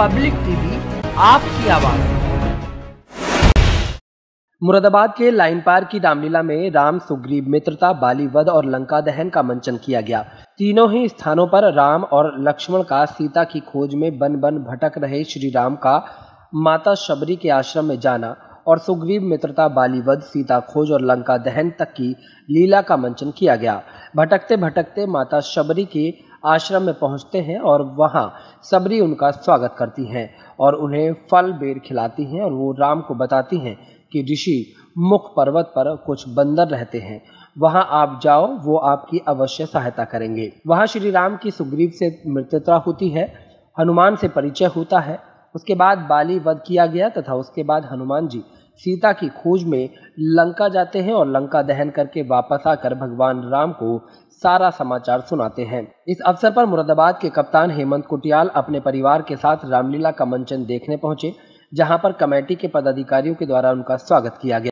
public TV आपकी आवाज मुरादाबाद के लाइन पार्क की रामलीला में राम सुग्रीव मित्रता बालीवद और लंका दहन का मंचन किया गया तीनों ही स्थानों पर राम और लक्ष्मण का सीता की खोज में बन बन भटक रहे श्री राम का माता शबरी के आश्रम में जाना और सुग्रीव मित्रता बालीवध सीता खोज और लंका दहन तक की लीला का मंचन किया गया भटकते भटकते माता शबरी के आश्रम में पहुंचते हैं और वहां सबरी उनका स्वागत करती हैं और उन्हें फल बेर खिलाती हैं और वो राम को बताती हैं कि ऋषि मुख पर्वत पर कुछ बंदर रहते हैं वहां आप जाओ वो आपकी अवश्य सहायता करेंगे वहां श्री राम की सुग्रीव से मृत्युता होती है हनुमान से परिचय होता है उसके बाद बाली वध किया गया तथा उसके बाद हनुमान जी सीता की खोज में लंका जाते हैं और लंका दहन करके वापस आकर भगवान राम को सारा समाचार सुनाते हैं इस अवसर पर मुरादाबाद के कप्तान हेमंत कुटियाल अपने परिवार के साथ रामलीला का मंचन देखने पहुंचे जहां पर कमेटी के पदाधिकारियों के द्वारा उनका स्वागत किया गया